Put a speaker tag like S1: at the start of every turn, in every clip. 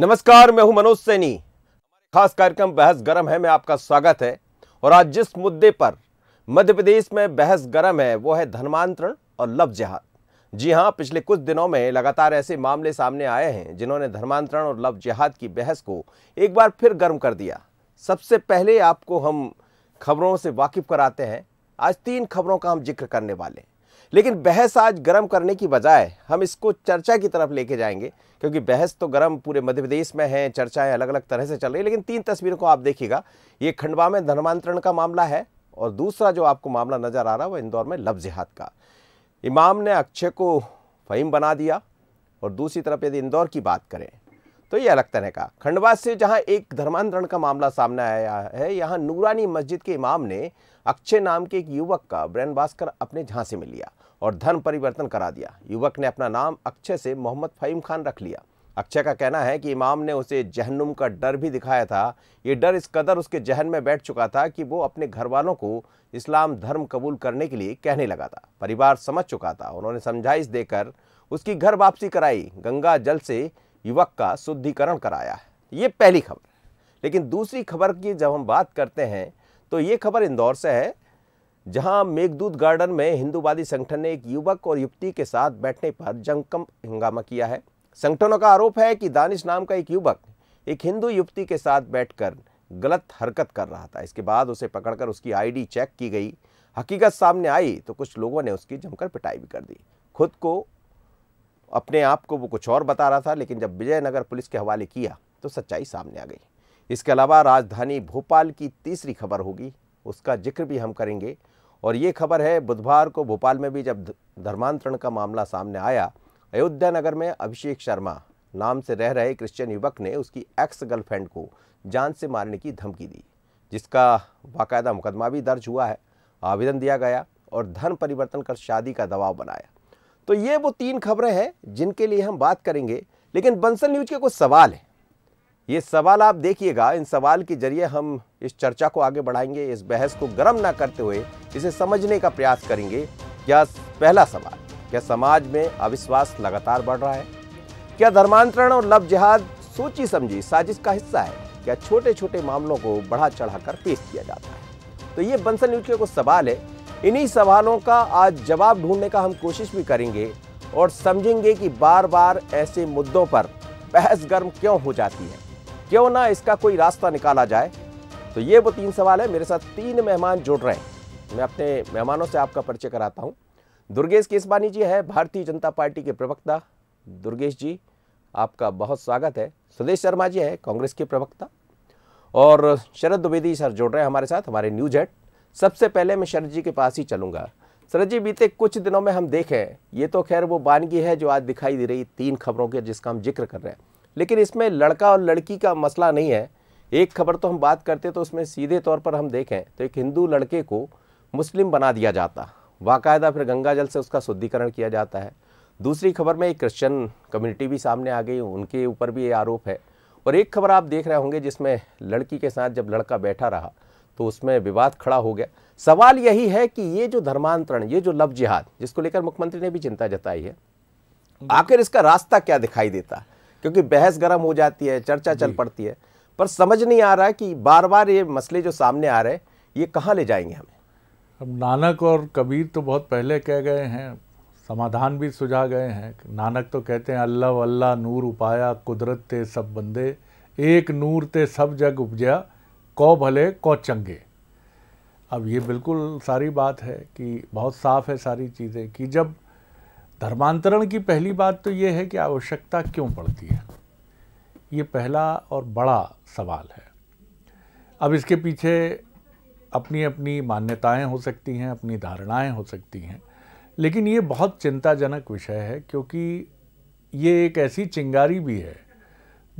S1: नमस्कार मैं हूं मनोज सैनी खास कार्यक्रम बहस गरम है मैं आपका स्वागत है और आज जिस मुद्दे पर मध्य प्रदेश में बहस गरम है वो है धर्मांतरण और लव जिहाद जी हाँ पिछले कुछ दिनों में लगातार ऐसे मामले सामने आए हैं जिन्होंने धर्मांतरण और लव जिहाद की बहस को एक बार फिर गर्म कर दिया सबसे पहले आपको हम खबरों से वाकिफ कराते हैं आज तीन खबरों का हम जिक्र करने वाले लेकिन बहस आज गर्म करने की बजाय हम इसको चर्चा की तरफ लेके जाएंगे क्योंकि बहस तो गर्म पूरे मध्य प्रदेश में है चर्चाएं अलग अलग तरह से चल रही है लेकिन तीन तस्वीरों को आप देखिएगा ये खंडवा में धर्मांतरण का मामला है और दूसरा जो आपको मामला नज़र आ रहा है वह इंदौर में लफ जिहाद का इमाम ने अक्षय को फ़हीम बना दिया और दूसरी तरफ यदि इंदौर की बात करें तो ये अलग तरह का खंडवा से जहां एक धर्मांतरण का मामला सामने आया है यहां नूरानी मस्जिद के इमाम ने अक्षय नाम के एक युवक का ब्रैन भास्कर अपने झांसे में लिया और धर्म परिवर्तन करा दिया युवक ने अपना नाम अक्षय से मोहम्मद फ़हीम खान रख लिया अक्षय का कहना है कि इमाम ने उसे जहनुम का डर भी दिखाया था ये डर इस कदर उसके जहन में बैठ चुका था कि वो अपने घर वालों को इस्लाम धर्म कबूल करने के लिए कहने लगा था परिवार समझ चुका था उन्होंने समझाइश देकर उसकी घर वापसी कराई गंगा जल से युवक का शुद्धिकरण कराया ये पहली खबर लेकिन दूसरी खबर की जब हम बात करते हैं तो ये खबर इंदौर से है जहां मेघदूत गार्डन में हिंदूवादी संगठन ने एक युवक और युवती के साथ बैठने पर जमकम हंगामा किया है संगठनों का आरोप है कि दानिश नाम का एक युवक एक हिंदू युवती के साथ बैठकर गलत हरकत कर रहा था इसके बाद उसे पकड़कर उसकी आईडी चेक की गई हकीकत सामने आई तो कुछ लोगों ने उसकी जमकर पिटाई भी कर दी खुद को अपने आप को वो कुछ और बता रहा था लेकिन जब विजयनगर पुलिस के हवाले किया तो सच्चाई सामने आ गई इसके अलावा राजधानी भोपाल की तीसरी खबर होगी उसका जिक्र भी हम करेंगे और ये खबर है बुधवार को भोपाल में भी जब धर्मांतरण का मामला सामने आया अयोध्या नगर में अभिषेक शर्मा नाम से रह रहे क्रिश्चियन युवक ने उसकी एक्स गर्लफ्रेंड को जान से मारने की धमकी दी जिसका बाकायदा मुकदमा भी दर्ज हुआ है आवेदन दिया गया और धर्म परिवर्तन कर शादी का दबाव बनाया तो ये वो तीन खबरें हैं जिनके लिए हम बात करेंगे लेकिन बंसल न्यूज के कुछ सवाल हैं ये सवाल आप देखिएगा इन सवाल के जरिए हम इस चर्चा को आगे बढ़ाएंगे इस बहस को गर्म ना करते हुए इसे समझने का प्रयास करेंगे क्या पहला सवाल क्या समाज में अविश्वास लगातार बढ़ रहा है क्या धर्मांतरण और लव जिहाद सोची समझी साजिश का हिस्सा है क्या छोटे छोटे मामलों को बढ़ा चढ़ाकर पेश किया जाता है तो ये बंसल न्यूज के सवाल है इन्हीं सवालों का आज जवाब ढूंढने का हम कोशिश भी करेंगे और समझेंगे कि बार बार ऐसे मुद्दों पर बहस गर्म क्यों हो जाती है क्यों ना इसका कोई रास्ता निकाला जाए तो ये वो तीन सवाल है मेरे साथ तीन मेहमान जुड़ रहे हैं मैं अपने मेहमानों से आपका परिचय कराता हूँ दुर्गेश केसवानी जी है भारतीय जनता पार्टी के प्रवक्ता दुर्गेश जी आपका बहुत स्वागत है सुदेश शर्मा जी है कांग्रेस के प्रवक्ता और शरद द्विवेदी सर जुड़ रहे हैं हमारे साथ हमारे न्यूज हेड सबसे पहले मैं शरद जी के पास ही चलूँगा शरद जी बीते कुछ दिनों में हम देखें ये तो खैर वो बानगी है जो आज दिखाई दे रही तीन खबरों के जिसका हम जिक्र कर रहे हैं लेकिन इसमें लड़का और लड़की का मसला नहीं है एक खबर तो हम बात करते तो उसमें सीधे तौर पर हम देखें तो एक हिंदू लड़के को मुस्लिम बना दिया जाता बाकायदा फिर गंगा जल से उसका शुद्धिकरण किया जाता है दूसरी खबर में एक क्रिश्चन कम्युनिटी भी सामने आ गई उनके ऊपर भी ये आरोप है और एक खबर आप देख रहे होंगे जिसमें लड़की के साथ जब लड़का बैठा रहा तो उसमें विवाद खड़ा हो गया सवाल यही है कि ये जो धर्मांतरण ये जो लव जिहाद जिसको लेकर मुख्यमंत्री ने भी चिंता जताई है आखिर इसका रास्ता क्या दिखाई देता है क्योंकि बहस गर्म हो जाती है चर्चा चल पड़ती है पर समझ नहीं आ रहा है कि बार बार ये मसले जो सामने आ रहे हैं ये कहाँ ले जाएंगे हमें
S2: अब नानक और कबीर तो बहुत पहले कह गए हैं समाधान भी सुझा गए हैं नानक तो कहते हैं अल्लाह अल्लाह नूर उपाया कुदरत ते सब बंदे एक नूर ते सब जग उपजा कौ भले कौ चंगे अब ये बिल्कुल सारी बात है कि बहुत साफ है सारी चीज़ें कि जब धर्मांतरण की पहली बात तो ये है कि आवश्यकता क्यों पड़ती है ये पहला और बड़ा सवाल है अब इसके पीछे अपनी अपनी मान्यताएं हो सकती हैं अपनी धारणाएं हो सकती हैं लेकिन ये बहुत चिंताजनक विषय है क्योंकि ये एक ऐसी चिंगारी भी है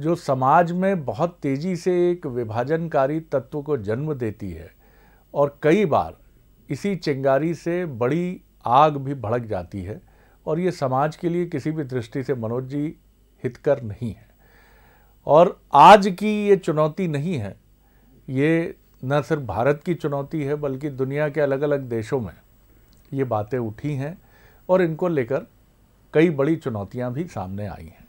S2: जो समाज में बहुत तेज़ी से एक विभाजनकारी तत्व को जन्म देती है और कई बार इसी चिंगारी से बड़ी आग भी भड़क जाती है और ये समाज के लिए किसी भी दृष्टि से मनोज जी हितकर नहीं है और आज की ये चुनौती नहीं है ये न सिर्फ भारत की चुनौती है बल्कि दुनिया के अलग अलग देशों में ये बातें उठी हैं और इनको लेकर कई बड़ी चुनौतियां भी सामने आई हैं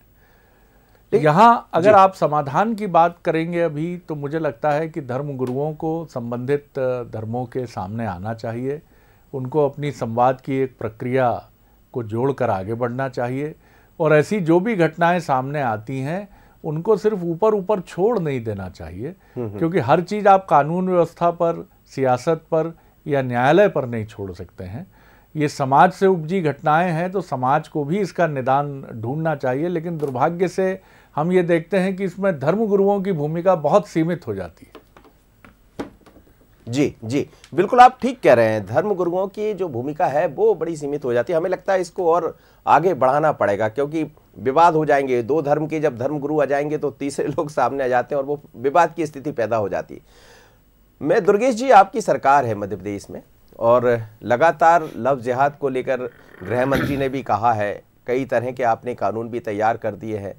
S2: यहाँ अगर आप समाधान की बात करेंगे अभी तो मुझे लगता है कि धर्मगुरुओं को संबंधित धर्मों के सामने आना चाहिए उनको अपनी संवाद की एक प्रक्रिया को जोड़कर आगे बढ़ना चाहिए और ऐसी जो भी घटनाएं सामने आती हैं उनको सिर्फ ऊपर ऊपर छोड़ नहीं देना चाहिए हम्म, हम्म। क्योंकि हर चीज़ आप कानून व्यवस्था पर सियासत पर या न्यायालय पर नहीं छोड़ सकते हैं ये समाज से उपजी घटनाएं हैं तो समाज को भी इसका निदान ढूंढना चाहिए लेकिन दुर्भाग्य से हम ये देखते हैं कि इसमें धर्मगुरुओं की भूमिका बहुत सीमित हो जाती है
S1: जी जी बिल्कुल आप ठीक कह रहे हैं धर्म गुरुओं की जो भूमिका है वो बड़ी सीमित हो जाती है हमें लगता है इसको और आगे बढ़ाना पड़ेगा क्योंकि विवाद हो जाएंगे दो धर्म के जब धर्म गुरु आ जाएंगे तो तीसरे लोग सामने आ जाते हैं और वो विवाद की स्थिति पैदा हो जाती है मैं दुर्गेश जी आपकी सरकार है मध्य प्रदेश में और लगातार लव जिहाद को लेकर गृह मंत्री ने भी कहा है कई तरह के आपने कानून भी तैयार कर दिए हैं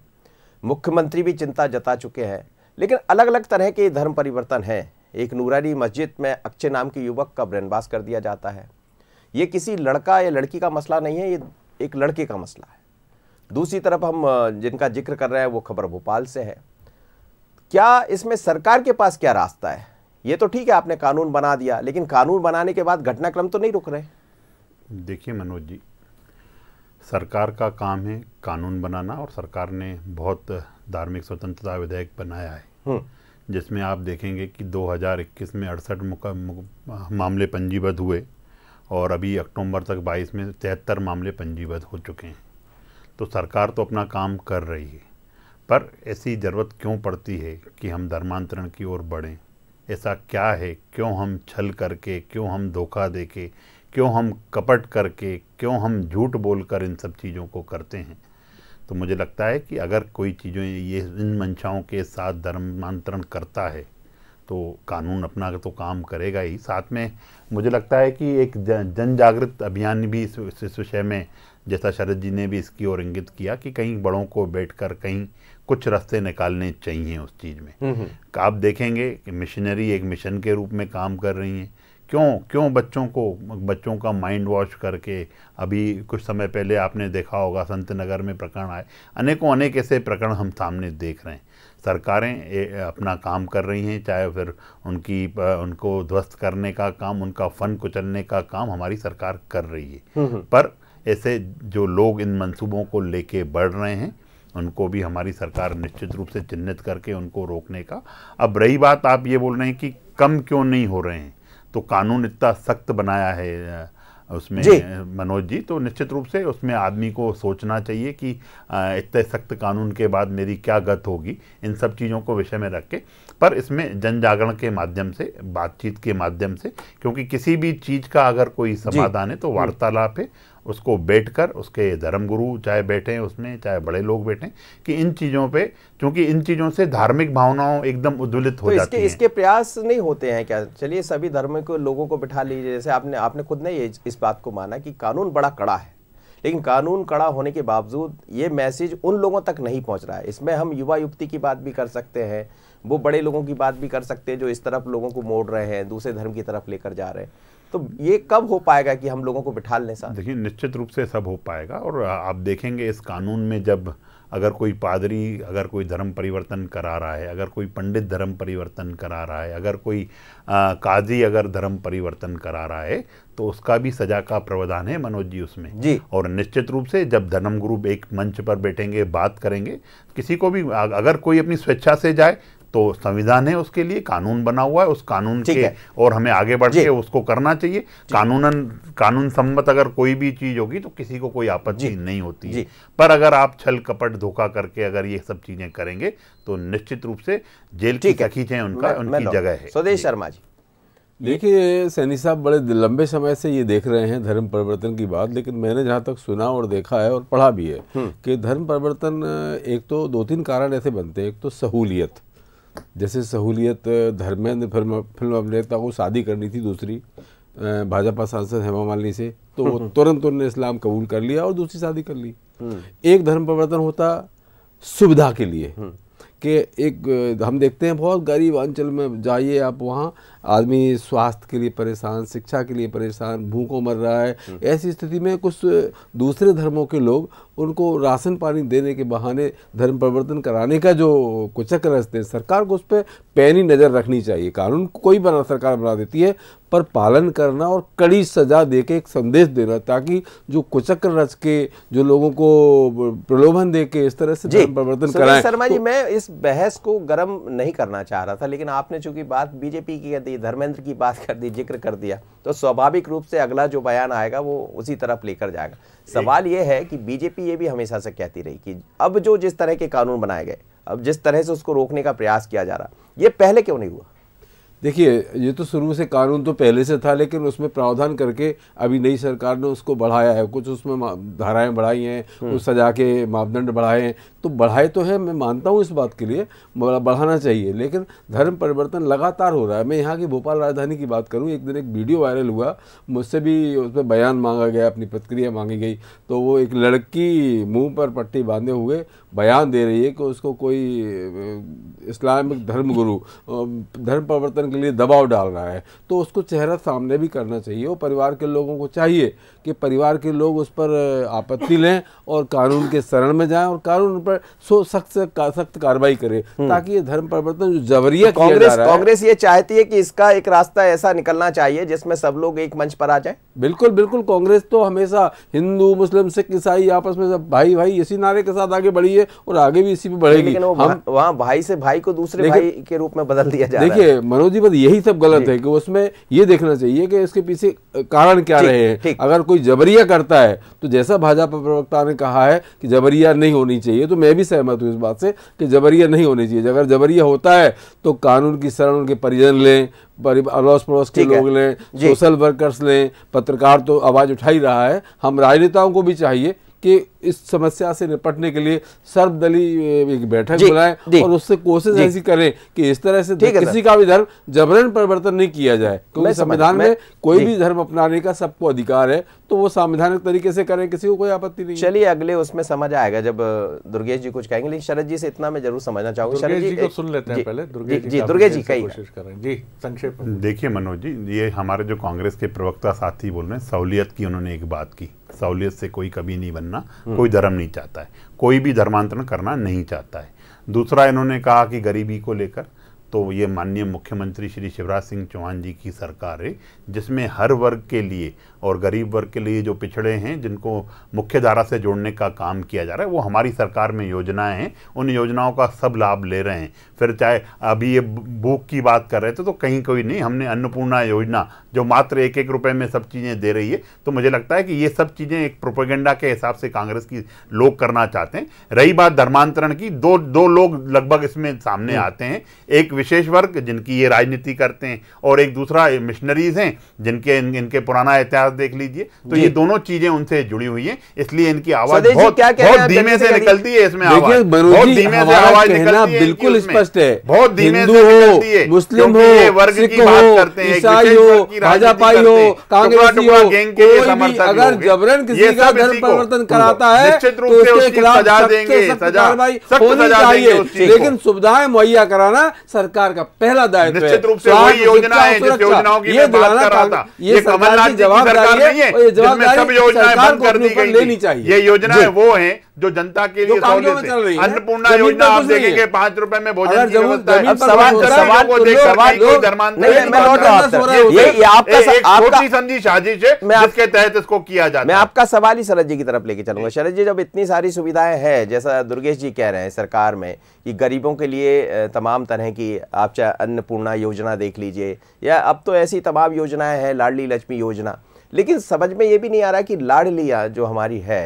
S1: मुख्यमंत्री भी चिंता जता चुके हैं लेकिन अलग अलग तरह के धर्म परिवर्तन हैं एक नूरानी मस्जिद में अक्षय नाम के युवक का ब्रेनबास कर दिया जाता है ये किसी लड़का या लड़की का मसला नहीं है ये एक लड़के का मसला है दूसरी तरफ हम जिनका जिक्र कर रहे हैं वो खबर भोपाल से है क्या इसमें सरकार के पास क्या रास्ता है ये तो ठीक है आपने कानून बना दिया लेकिन कानून बनाने के बाद घटनाक्रम तो नहीं रुक रहे
S3: देखिए मनोज जी सरकार का काम है कानून बनाना और सरकार ने बहुत धार्मिक स्वतंत्रता विधेयक बनाया है हम्म। जिसमें आप देखेंगे कि 2021 में अड़सठ मामले पंजीबद्ध हुए और अभी अक्टूबर तक 22 में तिहत्तर मामले पंजीबद्ध हो चुके हैं तो सरकार तो अपना काम कर रही है पर ऐसी ज़रूरत क्यों पड़ती है कि हम धर्मांतरण की ओर बढ़ें ऐसा क्या है क्यों हम छल करके क्यों हम धोखा दे के क्यों हम कपट करके क्यों हम झूठ बोलकर इन सब चीज़ों को करते हैं तो मुझे लगता है कि अगर कोई चीज़ें ये इन मंशाओं के साथ धर्मांतरण करता है तो कानून अपना तो काम करेगा ही साथ में मुझे लगता है कि एक जन जागृत अभियान भी इस विषय में जैसा शरद जी ने भी इसकी ओर इंगित किया कि कहीं बड़ों को बैठकर कहीं कुछ रास्ते निकालने चाहिए उस चीज़ में हम्म, हम्म। आप देखेंगे कि मिशनरी एक मिशन के रूप में काम कर रही हैं क्यों क्यों बच्चों को बच्चों का माइंड वॉश करके अभी कुछ समय पहले आपने देखा होगा संत नगर में प्रकरण आए अनेकों अनेक ऐसे प्रकरण हम सामने देख रहे हैं सरकारें अपना काम कर रही हैं चाहे फिर उनकी उनको ध्वस्त करने का काम उनका फन कुचलने का काम हमारी सरकार कर रही है हम्म, हम्म। पर ऐसे जो लोग इन मंसूबों को लेके बढ़ रहे हैं उनको भी हमारी सरकार निश्चित रूप से चिन्हित करके उनको रोकने का अब रही बात आप ये बोल रहे हैं कि कम क्यों नहीं हो रहे हैं तो कानून इतना सख्त बनाया है उसमें जी। मनोज जी तो निश्चित रूप से उसमें आदमी को सोचना चाहिए कि इतने सख्त कानून के बाद मेरी क्या गत होगी इन सब चीज़ों को विषय में रख के पर इसमें जन जागरण के माध्यम से बातचीत के माध्यम से क्योंकि किसी भी चीज़ का अगर कोई समाधान है तो हम्म। वार्तालाप है उसको बैठकर उसके धर्मगुरु चाहे हैं उसमें चाहे बड़े लोग बैठें कि इन चीज़ों पे क्योंकि इन चीज़ों से धार्मिक भावनाओं एकदम उद्वलित तो जाती हैं इसके
S1: प्रयास नहीं होते हैं क्या चलिए सभी धर्म के लोगों को बिठा लीजिए जैसे आपने आपने खुद ने ये इस बात को माना कि कानून बड़ा कड़ा है लेकिन कानून कड़ा होने के बावजूद ये मैसेज उन लोगों तक नहीं पहुंच रहा है इसमें हम युवा युवती की बात भी कर सकते हैं वो बड़े लोगों की बात भी कर सकते हैं जो इस तरफ लोगों को मोड़ रहे
S3: हैं दूसरे धर्म की तरफ लेकर जा रहे हैं तो ये कब हो पाएगा कि हम लोगों को बिठा लें साथ देखिए निश्चित रूप से सब हो पाएगा और आप देखेंगे इस कानून में जब अगर कोई पादरी अगर कोई धर्म परिवर्तन करा रहा है अगर कोई पंडित धर्म परिवर्तन करा रहा है अगर कोई आ, काजी अगर धर्म परिवर्तन करा रहा है तो उसका भी सजा का प्रावधान है मनोज जी उसमें जी और निश्चित रूप से जब धर्म गुरु एक मंच पर बैठेंगे बात करेंगे किसी को भी अगर कोई अपनी स्वेच्छा से जाए तो संविधान है उसके लिए कानून बना हुआ है उस कानून के और हमें आगे बढ़ के उसको करना चाहिए कानूनन कानून सम्मत अगर कोई भी चीज़ होगी तो किसी को कोई आपत्ति नहीं होती है पर अगर आप छल कपट धोखा करके अगर ये सब चीज़ें करेंगे तो निश्चित रूप से जेल की खींचें उनका उनकी जगह है स्वदेश शर्मा जी
S4: देखिए सैनी साहब बड़े लंबे समय से ये देख रहे हैं धर्म परिवर्तन की बात लेकिन मैंने जहाँ तक सुना और देखा है और पढ़ा भी है हम्म। कि धर्म परिवर्तन एक तो दो तीन कारण ऐसे बनते हैं एक तो सहूलियत जैसे सहूलियत धर्मेंद्र फिल्म फिल्म अभिनेता को शादी करनी थी दूसरी भाजपा सांसद हेमा मालिनी से तो वो हम्म, हम्म। तुरंत उन्होंने इस्लाम कबूल कर लिया और दूसरी शादी कर ली हम्म। एक धर्म परिवर्तन होता सुविधा के लिए कि एक हम देखते हैं बहुत गरीब अंचल में जाइए आप वहाँ आदमी स्वास्थ्य के लिए परेशान शिक्षा के लिए परेशान भूखों मर रहा है हम्म। ऐसी स्थिति में कुछ दूसरे धर्मों के लोग उनको राशन पानी देने के बहाने धर्म परिवर्तन कराने का जो कुचक रचते हैं सरकार को उस पर पैनी नज़र रखनी चाहिए कानून कोई बना सरकार बना देती है पर पालन करना और कड़ी सज़ा दे के एक संदेश देना ताकि जो कुचक्र रच के जो लोगों को प्रलोभन दे के इस तरह से धर्म परिवर्तन कराए शर्मा जी तो
S1: मैं इस बहस को गर्म नहीं करना चाह रहा था लेकिन आपने चूंकि बात बीजेपी की दी धर्मेंद्र की बात कर दी जिक्र कर दिया तो स्वाभाविक रूप से अगला जो बयान आएगा वो उसी तरफ लेकर जाएगा सवाल ये है कि बीजेपी ये भी हमेशा से कहती रही कि अब जो जिस तरह के कानून बनाए गए
S4: अब जिस तरह से उसको रोकने का प्रयास किया जा रहा ये पहले क्यों नहीं हुआ देखिए ये तो शुरू से कानून तो पहले से था लेकिन उसमें प्रावधान करके अभी नई सरकार ने उसको बढ़ाया है कुछ उसमें धाराएं बढ़ाई हैं उस हम्म। सजा के मापदंड बढ़ाए हैं तो बढ़ाए तो है मैं मानता हूँ इस बात के लिए बढ़ाना चाहिए लेकिन धर्म परिवर्तन लगातार हो रहा है मैं यहाँ की भोपाल राजधानी की बात करूँ एक दिन एक वीडियो वायरल हुआ मुझसे भी उस पर बयान मांगा गया अपनी प्रतिक्रिया मांगी गई तो वो एक लड़की मुंह पर पट्टी बांधे हुए बयान दे रही है कि उसको कोई इस्लामिक धर्म गुरु धर्म परिवर्तन के लिए दबाव डाल रहा है तो उसको चेहरा सामने भी करना चाहिए और परिवार के लोगों को चाहिए कि परिवार के लोग उस पर आपत्ति लें और कानून के शरण में जाएं और कानून पर पर सो सख्त सख्त कार्रवाई करे हम्म। ताकि
S1: ये धर्म परिवर्तन
S4: जो जबरिया कांग्रेस कांग्रेस
S1: ये चाहती है कि इसका एक रास्ता
S4: ऐसा निकलना चाहिए जिसमें सब लोग एक मंच पर आ जाए बिल्कुल बिल्कुल कांग्रेस तो हमेशा हिंदू मुस्लिम सिख ईसाई आपस में सब भाई भाई इसी नारे के साथ आगे बढ़ी है और आगे भी इसी पे बढ़ेगी हम वहाँ भाई से भाई को दूसरे भाई के रूप में बदल दिया जाए देखिये मनोज जी बस यही सब गलत है कि उसमें ये देखना चाहिए कि इसके पीछे कारण क्या रहे हैं अगर कोई जबरिया करता है तो जैसा भाजपा प्रवक्ता ने कहा है कि जबरिया नहीं होनी चाहिए तो मैं भी सहमत हूँ इस बात से कि जबरिया नहीं होनी चाहिए अगर जबरिया होता है तो कानून की शरण उनके परिजन लें अड़ोस पड़ोस के लोग लें सोशल वर्कर्स लें पत्रकार तो आवाज़ उठा ही रहा है हम राजनेताओं को भी चाहिए कि इस समस्या से निपटने के लिए सर्वदलीय एक बैठक बुलाएं और उससे कोशिश ऐसी करें कि इस तरह से किसी का भी धर्म जबरन परिवर्तन नहीं किया जाए क्योंकि संविधान में कोई भी धर्म अपनाने का सबको अधिकार है तो वो संवैधानिक तरीके से
S1: करें किसी को कोई आपत्ति नहीं चलिए अगले उसमें समझ आएगा जब दुर्गेश जी कुछ कहेंगे लेकिन शरद जी से इतना मैं जरूर समझना चाहूंगा शरद जी, को सुन लेते हैं पहले दुर्गेश जी दुर्गेश जी कही कोशिश
S2: करें जी संक्षेप देखिए
S3: मनोज जी ये हमारे जो कांग्रेस के प्रवक्ता साथी बोल रहे हैं सहूलियत की उन्होंने एक बात की सहूलियत से कोई कभी नहीं बनना हम्म। कोई धर्म नहीं चाहता है कोई भी धर्मांतरण करना नहीं चाहता है दूसरा इन्होंने कहा कि गरीबी को लेकर तो ये माननीय मुख्यमंत्री श्री शिवराज सिंह चौहान जी की सरकार है जिसमें हर वर्ग के लिए और गरीब वर्ग के लिए जो पिछड़े हैं जिनको मुख्य धारा से जोड़ने का काम किया जा रहा है वो हमारी सरकार में योजनाएं हैं उन योजनाओं का सब लाभ ले रहे हैं फिर चाहे अभी ये भूख की बात कर रहे थे तो कहीं कोई नहीं हमने अन्नपूर्णा योजना जो मात्र एक एक रुपये में सब चीज़ें दे रही है तो मुझे लगता है कि ये सब चीज़ें एक प्रोपोगेंडा के हिसाब से कांग्रेस की लोग करना चाहते हैं रही बात धर्मांतरण की दो दो लोग लगभग इसमें सामने हम्म। आते हैं एक विशेष वर्ग जिनकी ये राजनीति करते हैं और एक दूसरा मिशनरीज हैं जिनके इन, इनके पुराना इतिहास देख लीजिए तो ये दोनों चीजें उनसे जुड़ी हुई हैं इसलिए इनकी आवाज बहुत, क्या क्या बहुत धीमे से निकलती है इसमें आवाज बहुत धीमे से आवाज बिल्कुल स्पष्ट है बहुत धीमे से मुस्लिम हो वर्ग की बात करते
S5: हैं ईसाई हो हो के अगर जबरन किसी का धर्म परिवर्तन कराता है तो सजा देंगे सजा
S4: लेकिन सुविधाएं मुहैया कराना सरकार सरकार का पहला दायित्व निश्चित रूप से वही योजना है जिस योजनाओं की मैं बात कर रहा था ये कमलनाथ जी की सरकार नहीं है जिसमें सब योजनाएं बंद कर दी
S5: गई लेनी चाहिए ये योजनाएं वो है जो जनता के लिए अन्नपूर्णा योजना आप देखेंगे पांच रुपए में भोजन तो छोटी संधि साजिश है आपके तहत इसको किया जाता मैं आपका सवाल ही
S1: शरद जी की तरफ लेके चलूंगा शरद जी जब इतनी सारी सुविधाएं हैं जैसा दुर्गेश जी कह रहे हैं सरकार में कि गरीबों के लिए तमाम तरह की आप चाहे अन्नपूर्णा योजना देख लीजिए या अब तो ऐसी तमाम योजनाएं हैं लाडली लक्ष्मी योजना लेकिन समझ में ये भी नहीं आ रहा कि लाडलिया जो हमारी है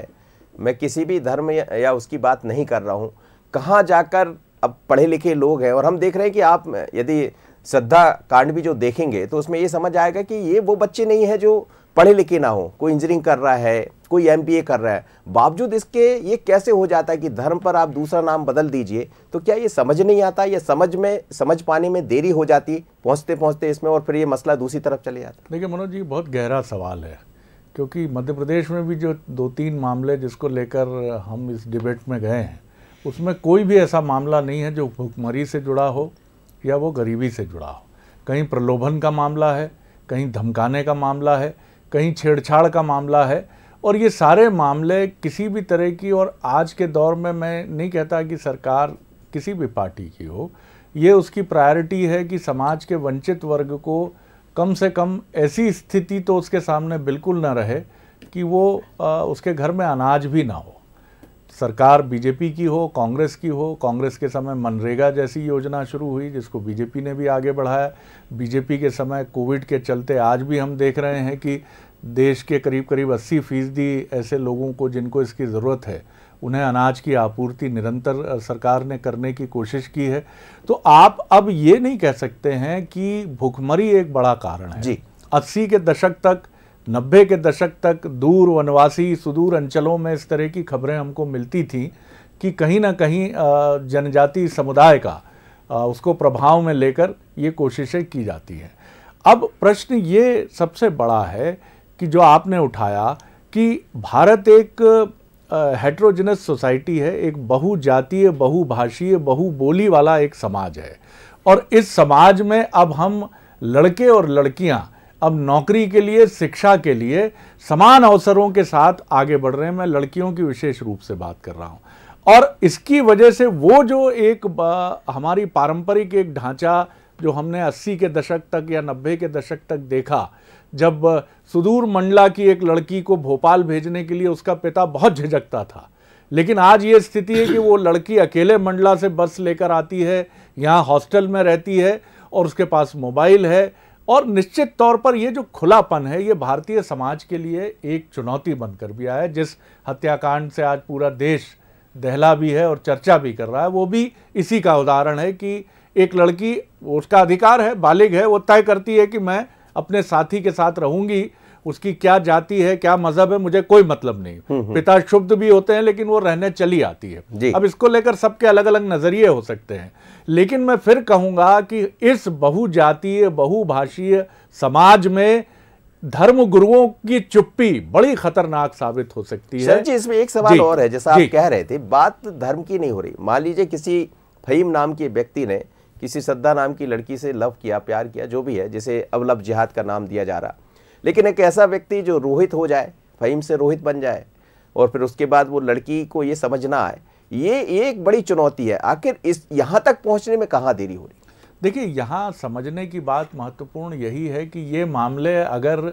S1: मैं किसी भी धर्म या, या उसकी बात नहीं कर रहा हूँ कहाँ जाकर अब पढ़े लिखे लोग हैं और हम देख रहे हैं कि आप यदि श्रद्धा कांड भी जो देखेंगे तो उसमें ये समझ आएगा कि ये वो बच्चे नहीं हैं जो पढ़े लिखे ना हो कोई इंजीनियरिंग कर रहा है कोई एम कर रहा है बावजूद इसके ये कैसे हो जाता है कि धर्म पर आप दूसरा नाम बदल दीजिए तो क्या ये समझ नहीं आता या समझ में समझ पाने में देरी हो जाती पहुँचते पहुँचते इसमें और फिर ये मसला दूसरी तरफ चले जाता
S2: देखिए मनोज जी बहुत गहरा सवाल है क्योंकि मध्य प्रदेश में भी जो दो तीन मामले जिसको लेकर हम इस डिबेट में गए हैं उसमें कोई भी ऐसा मामला नहीं है जो भुखमरी से जुड़ा हो या वो गरीबी से जुड़ा हो कहीं प्रलोभन का मामला है कहीं धमकाने का मामला है कहीं छेड़छाड़ का मामला है और ये सारे मामले किसी भी तरह की और आज के दौर में मैं नहीं कहता कि सरकार किसी भी पार्टी की हो ये उसकी प्रायोरिटी है कि समाज के वंचित वर्ग को कम से कम ऐसी स्थिति तो उसके सामने बिल्कुल ना रहे कि वो आ, उसके घर में अनाज भी ना हो सरकार बीजेपी की हो कांग्रेस की हो कांग्रेस के समय मनरेगा जैसी योजना शुरू हुई जिसको बीजेपी ने भी आगे बढ़ाया बीजेपी के समय कोविड के चलते आज भी हम देख रहे हैं कि देश के करीब करीब 80 फीसदी ऐसे लोगों को जिनको इसकी ज़रूरत है उन्हें अनाज की आपूर्ति निरंतर सरकार ने करने की कोशिश की है तो आप अब ये नहीं कह सकते हैं कि भुखमरी एक बड़ा कारण है जी अस्सी के दशक तक नब्बे के दशक तक दूर वनवासी सुदूर अंचलों में इस तरह की खबरें हमको मिलती थी कि कहीं ना कहीं जनजाति समुदाय का उसको प्रभाव में लेकर ये कोशिशें की जाती हैं अब प्रश्न ये सबसे बड़ा है कि जो आपने उठाया कि भारत एक हेट्रोजिनस uh, सोसाइटी है एक बहुजातीय बहुभाषीय बहुबोली वाला एक समाज है और इस समाज में अब हम लड़के और लड़कियां अब नौकरी के लिए शिक्षा के लिए समान अवसरों के साथ आगे बढ़ रहे हैं मैं लड़कियों की विशेष रूप से बात कर रहा हूं और इसकी वजह से वो जो एक हमारी पारंपरिक एक ढांचा जो हमने 80 के दशक तक या 90 के दशक तक देखा जब सुदूर मंडला की एक लड़की को भोपाल भेजने के लिए उसका पिता बहुत झिझकता था लेकिन आज ये स्थिति है कि वो लड़की अकेले मंडला से बस लेकर आती है यहाँ हॉस्टल में रहती है और उसके पास मोबाइल है और निश्चित तौर पर ये जो खुलापन है ये भारतीय समाज के लिए एक चुनौती बनकर भी आया है जिस हत्याकांड से आज पूरा देश दहला भी है और चर्चा भी कर रहा है वो भी इसी का उदाहरण है कि एक लड़की उसका अधिकार है बालिग है वो तय करती है कि मैं अपने साथी के साथ रहूंगी उसकी क्या जाति है क्या मजहब है मुझे कोई मतलब नहीं हम्म, हम्म। पिता शुभ भी होते हैं लेकिन वो रहने चली आती है अब इसको लेकर सबके अलग अलग नजरिए हो सकते हैं लेकिन मैं फिर कहूंगा कि इस बहुजातीय बहुभाषीय समाज में धर्म गुरुओं की चुप्पी बड़ी खतरनाक साबित हो सकती है जी इसमें एक सवाल और है जैसा आप कह रहे थे
S1: बात धर्म की नहीं हो रही मान लीजिए किसी फहीम नाम के व्यक्ति ने किसी सद्दा नाम की लड़की से लव किया प्यार किया जो भी है जिसे अब लव जिहाद का नाम दिया जा रहा लेकिन एक ऐसा व्यक्ति जो रोहित हो जाए फ़हीम से रोहित बन जाए और फिर उसके बाद वो लड़की को ये समझना आए ये एक बड़ी चुनौती है आखिर इस यहाँ तक पहुँचने में कहाँ देरी हो रही
S2: देखिए यहाँ समझने की बात महत्वपूर्ण यही है कि ये मामले अगर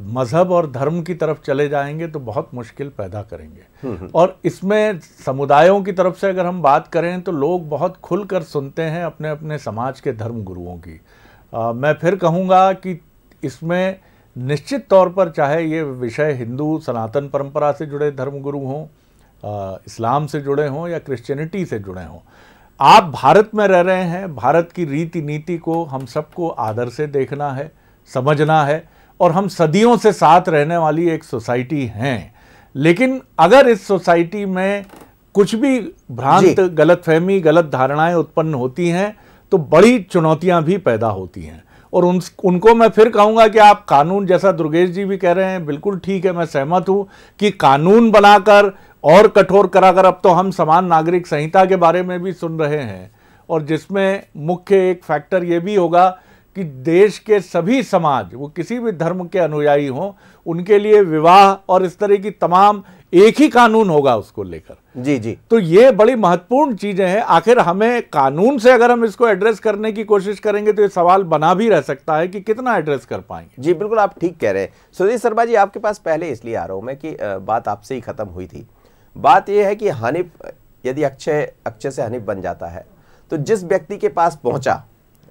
S2: मज़हब और धर्म की तरफ चले जाएंगे तो बहुत मुश्किल पैदा करेंगे और इसमें समुदायों की तरफ से अगर हम बात करें तो लोग बहुत खुलकर सुनते हैं अपने अपने समाज के धर्म गुरुओं की आ, मैं फिर कहूँगा कि इसमें निश्चित तौर पर चाहे ये विषय हिंदू सनातन परंपरा से जुड़े धर्मगुरु हों इस्लाम से जुड़े हों या क्रिश्चियनिटी से जुड़े हों आप भारत में रह रहे हैं भारत की रीति नीति को हम सबको आदर से देखना है समझना है और हम सदियों से साथ रहने वाली एक सोसाइटी हैं लेकिन अगर इस सोसाइटी में कुछ भी भ्रांत गलतफहमी गलत धारणाएं उत्पन्न होती हैं तो बड़ी चुनौतियां भी पैदा होती हैं और उन उनको मैं फिर कहूंगा कि आप कानून जैसा दुर्गेश जी भी कह रहे हैं बिल्कुल ठीक है मैं सहमत हूं कि कानून बनाकर और कठोर कराकर अब तो हम समान नागरिक संहिता के बारे में भी सुन रहे हैं और जिसमें मुख्य एक फैक्टर ये भी होगा कि देश के सभी समाज वो किसी भी धर्म के अनुयायी हों उनके लिए विवाह और इस तरह की तमाम एक ही कानून होगा उसको लेकर जी जी तो ये बड़ी महत्वपूर्ण चीजें हैं आखिर हमें कानून से अगर हम इसको एड्रेस करने की कोशिश करेंगे तो ये सवाल बना भी रह सकता है कि कितना एड्रेस कर पाएंगे जी बिल्कुल आप ठीक कह रहे हैं सुधीर शर्मा जी आपके पास पहले इसलिए आ रहा हूं मैं कि बात आपसे ही
S1: खत्म हुई थी बात यह है कि हनीफ यदि अक्षय अक्षय से हनीफ बन जाता है तो जिस व्यक्ति के पास पहुंचा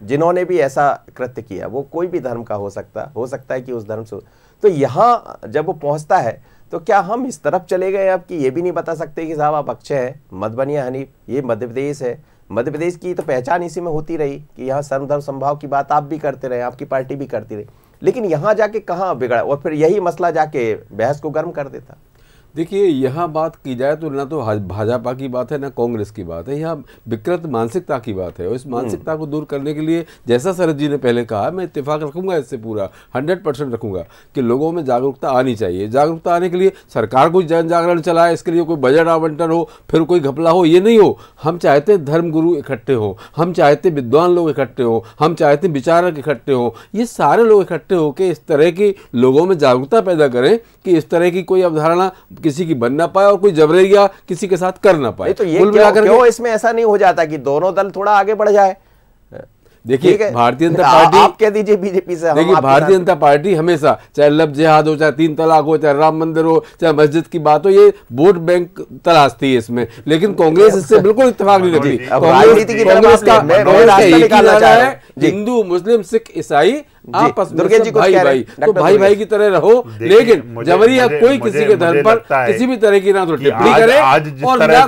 S1: जिन्होंने भी ऐसा कृत्य किया वो कोई भी धर्म का हो सकता हो सकता है कि उस धर्म से तो यहाँ जब वो पहुँचता है तो क्या हम इस तरफ चले गए कि ये भी नहीं बता सकते कि साहब आप अक्षय हैं मधुबनिया हनीफ ये मध्य प्रदेश है मध्य प्रदेश की तो पहचान इसी में होती रही कि यहाँ सर्वधर्म संभाव की बात आप भी करते रहे आपकी पार्टी भी करती रही लेकिन यहाँ जाके कहाँ बिगड़ा और फिर यही मसला जाके बहस को गर्म कर देता
S4: देखिए यहाँ बात की जाए तो ना तो भाजपा की बात है ना कांग्रेस की बात है यहाँ विकृत मानसिकता की बात है और इस मानसिकता को दूर करने के लिए जैसा शरद जी ने पहले कहा मैं इतफाक रखूंगा इससे पूरा हंड्रेड परसेंट रखूंगा कि लोगों में जागरूकता आनी चाहिए जागरूकता आने के लिए सरकार कोई जन जागरण चलाए इसके लिए कोई बजट आवंटन हो फिर कोई घपला हो ये नहीं हो हम चाहते धर्मगुरु इकट्ठे हो हम चाहते विद्वान लोग इकट्ठे हो हम चाहते विचारक इकट्ठे हो ये सारे लोग इकट्ठे होकर इस तरह की लोगों में जागरूकता पैदा करें कि इस तरह की कोई अवधारणा किसी की बन ना पाए और कोई जबरिया किसी के साथ कर ना पाए तो ये क्यों, क्यों
S1: इसमें ऐसा नहीं हो जाता कि दोनों दल थोड़ा आगे बढ़ जाए
S4: देखिए भारतीय जनता पार्टी आप
S1: कह दीजिए बीजेपी से देखिए भारतीय जनता
S4: पार्टी हमेशा चाहे लब जिहाद हो चाहे तीन तलाक हो चाहे राम मंदिर हो चाहे मस्जिद की बात हो ये वोट बैंक तलाशती है इसमें लेकिन कांग्रेस इससे बिल्कुल इतफाक नहीं रखती कांग्रेस का हिंदू मुस्लिम सिख ईसाई आपस में दुर्गे जी भाई भाई तो भाई भाई की तरह रहो लेकिन जबरी या कोई किसी के धर्म पर किसी भी तरह की ना तो टिप्पणी करे और ना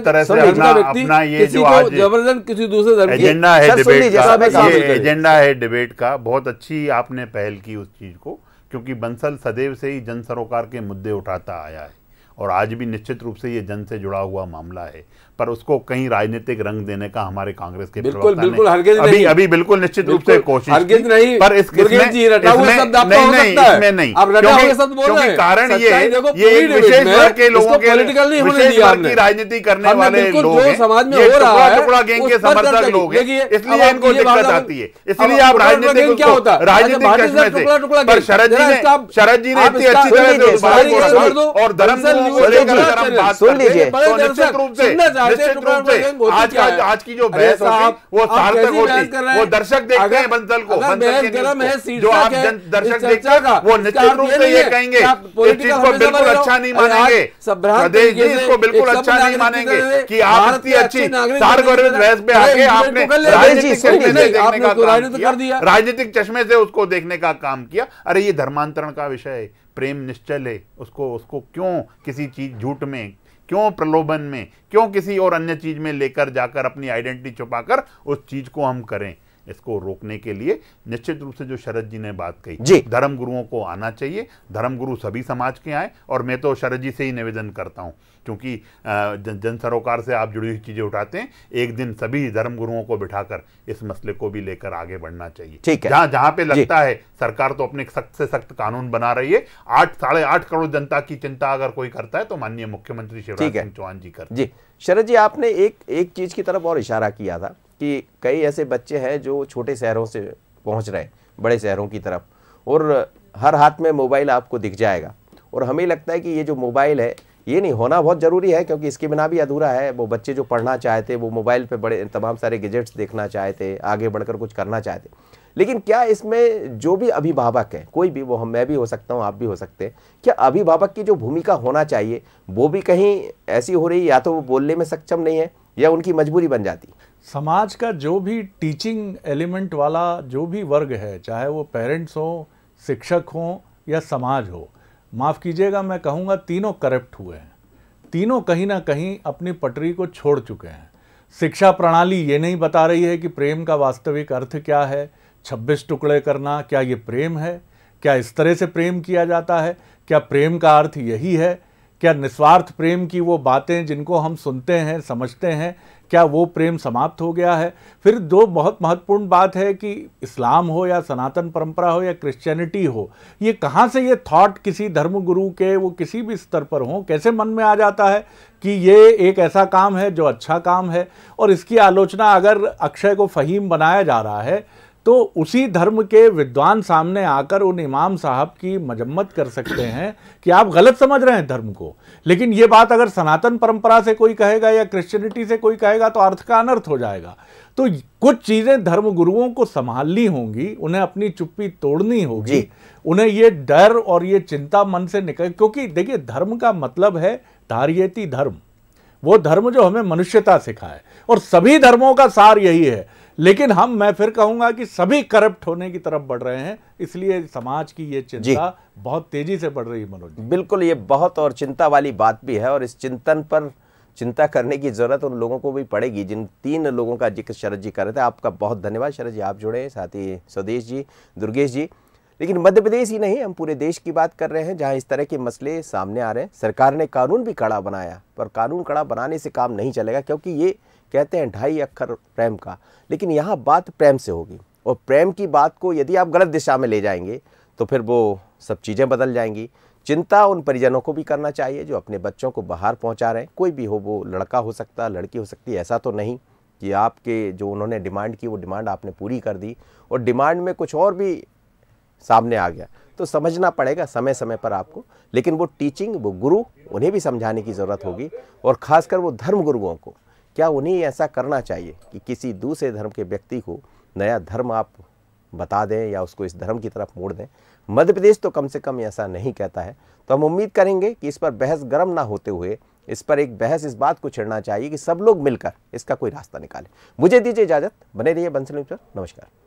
S4: किसी दूसरे व्यक्ति किसी को जबरदस्त
S3: किसी दूसरे धर्म एजेंडा है डिबेट का एजेंडा है डिबेट का बहुत अच्छी आपने पहल की उस चीज को क्योंकि बंसल सदैव से ही जन सरोकार के मुद्दे उठाता आया है और आज भी निश्चित रूप से ये जन से जुड़ा हुआ मामला है पर उसको कहीं राजनीतिक रंग देने का हमारे कांग्रेस के बिल्कुल बिल्कुल हरगिज अभी नहीं। अभी बिल्कुल निश्चित रूप से कोशिश हरगिज नहीं पर इस जी रटा हुआ शब्द आपका हो सकता इसमें नहीं आप रटा हुआ शब्द बोल रहे हैं कारण ये ये एक विशेष
S5: वर्ग के लोगों के पॉलिटिकल नहीं होने दिया आपने राजनीति करने वाले लोग हैं समाज में हो रहा है टुकड़ा गैंग के समर्थक लोग इसलिए इनको दिक्कत आती है इसलिए आप राजनीति क्या होता है राजनीति कश्मे से पर शरद जी ने शरद जी ने इतनी अच्छी तरह से और धर्म से सुन लीजिए तो आज की जो बहस वो सार्थक होती वो दर्शक देखते हैं बंसल को जो आप दर्शक देखते वो निश्चित रूप से ये कहेंगे इस चीज को बिल्कुल अच्छा नहीं मानेंगे प्रदेश जी इसको बिल्कुल अच्छा नहीं मानेंगे कि आप इतनी अच्छी बहस में आके आपने राजनीतिक
S3: राजनीतिक चश्मे से उसको देखने का काम किया अरे ये धर्मांतरण का विषय है प्रेम निश्चल है उसको उसको क्यों किसी चीज झूठ में क्यों प्रलोभन में क्यों किसी और अन्य चीज में लेकर जाकर अपनी आइडेंटिटी छुपाकर उस चीज को हम करें इसको रोकने के लिए निश्चित रूप से जो शरद जी ने बात कही जी धर्म गुरुओं को आना चाहिए धर्म गुरु सभी समाज के आए और मैं तो शरद जी से ही निवेदन करता हूँ क्योंकि जन सरोकार से आप जुड़ी हुई चीज़ें उठाते हैं एक दिन सभी धर्म गुरुओं को बिठाकर इस मसले को भी लेकर आगे बढ़ना चाहिए ठीक है जहाँ पे लगता है सरकार तो अपने सख्त से सख्त कानून बना रही है आठ साढ़े आठ करोड़ जनता की चिंता अगर कोई करता है तो माननीय मुख्यमंत्री शिवराज सिंह चौहान जी कर
S1: जी शरद जी आपने एक एक चीज की तरफ और इशारा किया था कि कई ऐसे बच्चे हैं जो छोटे शहरों से पहुंच रहे हैं बड़े शहरों की तरफ और हर हाथ में मोबाइल आपको दिख जाएगा और हमें लगता है कि ये जो मोबाइल है ये नहीं होना बहुत ज़रूरी है क्योंकि इसके बिना भी अधूरा है वो बच्चे जो पढ़ना चाहते वो मोबाइल पे बड़े तमाम सारे गैजेट्स देखना चाहते आगे बढ़कर कुछ करना चाहते लेकिन क्या इसमें जो भी अभिभावक है कोई भी वो हम मैं भी हो सकता हूँ आप भी हो सकते हैं क्या अभिभावक की जो भूमिका होना चाहिए वो भी कहीं ऐसी हो रही या तो वो बोलने में सक्षम नहीं है या उनकी मजबूरी बन जाती
S2: समाज का जो भी टीचिंग एलिमेंट वाला जो भी वर्ग है चाहे वो पेरेंट्स हो शिक्षक हो या समाज हो माफ़ कीजिएगा मैं कहूँगा तीनों करप्ट हुए हैं तीनों कहीं ना कहीं अपनी पटरी को छोड़ चुके हैं शिक्षा प्रणाली ये नहीं बता रही है कि प्रेम का वास्तविक अर्थ क्या है 26 टुकड़े करना क्या ये प्रेम है क्या इस तरह से प्रेम किया जाता है क्या प्रेम का अर्थ यही है क्या निस्वार्थ प्रेम की वो बातें जिनको हम सुनते हैं समझते हैं क्या वो प्रेम समाप्त हो गया है फिर दो बहुत महत्वपूर्ण बात है कि इस्लाम हो या सनातन परंपरा हो या क्रिश्चियनिटी हो ये कहाँ से ये थॉट किसी धर्मगुरु के वो किसी भी स्तर पर हो कैसे मन में आ जाता है कि ये एक ऐसा काम है जो अच्छा काम है और इसकी आलोचना अगर अक्षय को फहीम बनाया जा रहा है तो उसी धर्म के विद्वान सामने आकर उन इमाम साहब की मजम्मत कर सकते हैं कि आप गलत समझ रहे हैं धर्म को लेकिन ये बात अगर सनातन परंपरा से कोई कहेगा या क्रिश्चियनिटी से कोई कहेगा तो अर्थ का अनर्थ हो जाएगा तो कुछ चीज़ें धर्म गुरुओं को संभालनी होंगी उन्हें अपनी चुप्पी तोड़नी होगी उन्हें ये डर और ये चिंता मन से निकल क्योंकि देखिए धर्म का मतलब है धारियती धर्म वो धर्म जो हमें मनुष्यता सिखाए और सभी धर्मों का सार यही है लेकिन हम मैं फिर कहूंगा कि सभी करप्ट होने की तरफ बढ़ रहे हैं इसलिए समाज की ये चिंता बहुत तेजी से बढ़ रही है मनोज बिल्कुल ये बहुत और चिंता
S1: वाली बात भी है और इस चिंतन पर चिंता करने की ज़रूरत उन लोगों को भी पड़ेगी जिन तीन लोगों का जिक्र शरद जी कर रहे थे आपका बहुत धन्यवाद शरद जी आप जुड़े साथ ही स्वदेश जी दुर्गेश जी लेकिन मध्य प्रदेश ही नहीं हम पूरे देश की बात कर रहे हैं जहां इस तरह के मसले सामने आ रहे हैं सरकार ने कानून भी कड़ा बनाया पर कानून कड़ा बनाने से काम नहीं चलेगा क्योंकि ये कहते हैं ढाई अक्षर प्रेम का लेकिन यहाँ बात प्रेम से होगी और प्रेम की बात को यदि आप गलत दिशा में ले जाएंगे तो फिर वो सब चीज़ें बदल जाएंगी चिंता उन परिजनों को भी करना चाहिए जो अपने बच्चों को बाहर पहुंचा रहे हैं कोई भी हो वो लड़का हो सकता लड़की हो सकती ऐसा तो नहीं कि आपके जो उन्होंने डिमांड की वो डिमांड आपने पूरी कर दी और डिमांड में कुछ और भी सामने आ गया तो समझना पड़ेगा समय समय पर आपको लेकिन वो टीचिंग वो गुरु उन्हें भी समझाने की ज़रूरत होगी और ख़ासकर वो धर्म गुरुओं को क्या उन्हें ऐसा करना चाहिए कि किसी दूसरे धर्म के व्यक्ति को नया धर्म आप बता दें या उसको इस धर्म की तरफ मोड़ दें मध्य प्रदेश तो कम से कम ऐसा नहीं कहता है तो हम उम्मीद करेंगे कि इस पर बहस गर्म ना होते हुए इस पर एक बहस इस बात को छेड़ना चाहिए कि सब लोग मिलकर इसका कोई रास्ता निकालें मुझे दीजिए इजाज़त बने रहिए बंसल नमस्कार